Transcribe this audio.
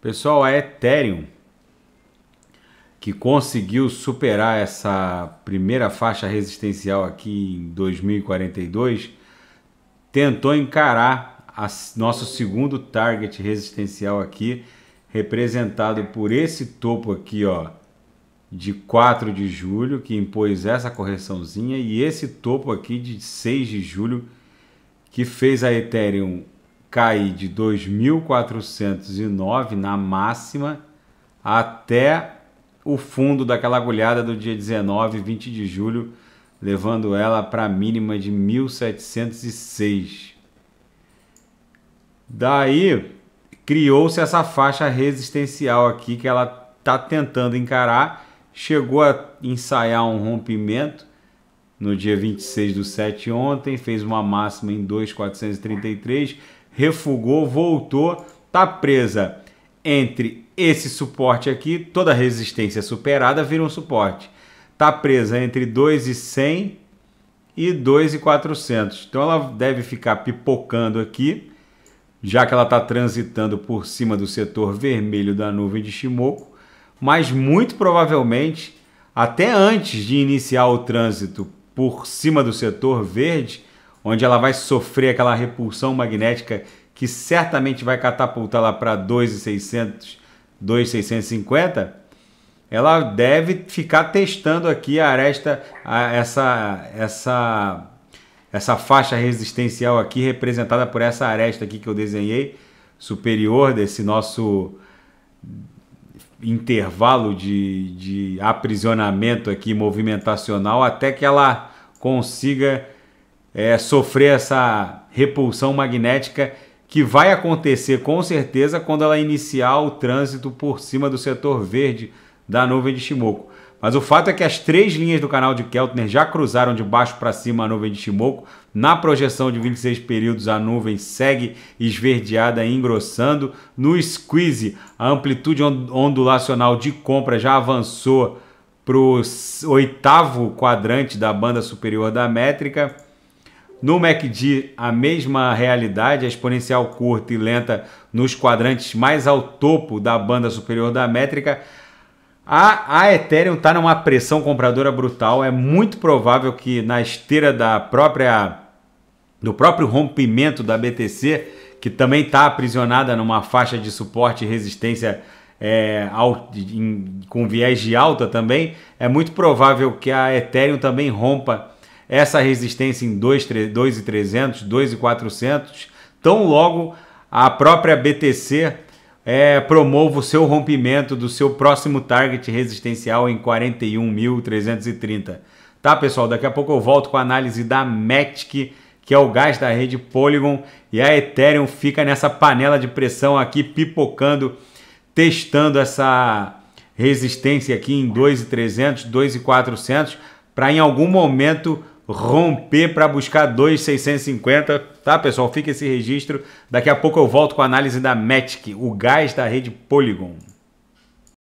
Pessoal, a Ethereum, que conseguiu superar essa primeira faixa resistencial aqui em 2042, tentou encarar a, nosso segundo target resistencial aqui, representado por esse topo aqui, ó, de 4 de julho, que impôs essa correçãozinha, e esse topo aqui de 6 de julho, que fez a Ethereum cair de 2.409 na máxima até o fundo daquela agulhada do dia 19 e 20 de julho, levando ela para a mínima de 1706. Daí criou-se essa faixa resistencial aqui que ela está tentando encarar, chegou a ensaiar um rompimento no dia 26 do 7 ontem, fez uma máxima em 2,433 refugou, voltou, tá presa entre esse suporte aqui, toda resistência superada vira um suporte. Tá presa entre 2 e 100 e 2 e 400. Então ela deve ficar pipocando aqui, já que ela está transitando por cima do setor vermelho da nuvem de Shimoku, mas muito provavelmente até antes de iniciar o trânsito por cima do setor verde, onde ela vai sofrer aquela repulsão magnética que certamente vai catapultar lá para 2,600, 2,650, ela deve ficar testando aqui a aresta, a, essa, essa, essa faixa resistencial aqui representada por essa aresta aqui que eu desenhei, superior desse nosso intervalo de, de aprisionamento aqui movimentacional até que ela consiga é, sofrer essa repulsão magnética que vai acontecer com certeza quando ela iniciar o trânsito por cima do setor verde da nuvem de Shimoku. Mas o fato é que as três linhas do canal de Keltner já cruzaram de baixo para cima a nuvem de Shimoku. Na projeção de 26 períodos, a nuvem segue esverdeada e engrossando. No squeeze, a amplitude ondulacional de compra já avançou para o oitavo quadrante da banda superior da métrica. No MACD, a mesma realidade, a exponencial curta e lenta nos quadrantes mais ao topo da banda superior da métrica. A, a Ethereum está numa pressão compradora brutal. É muito provável que na esteira da própria do próprio rompimento da BTC, que também está aprisionada numa faixa de suporte e resistência é, em, com viés de alta também, é muito provável que a Ethereum também rompa essa resistência em 2,300, 2,400, tão logo a própria BTC é, promova o seu rompimento do seu próximo target resistencial em 41.330. Tá, pessoal? Daqui a pouco eu volto com a análise da METIC, que é o gás da rede Polygon, e a Ethereum fica nessa panela de pressão aqui pipocando, testando essa resistência aqui em 2.300, 2.400, para em algum momento romper para buscar 2,650, tá pessoal? Fica esse registro. Daqui a pouco eu volto com a análise da Matic, o gás da rede Polygon.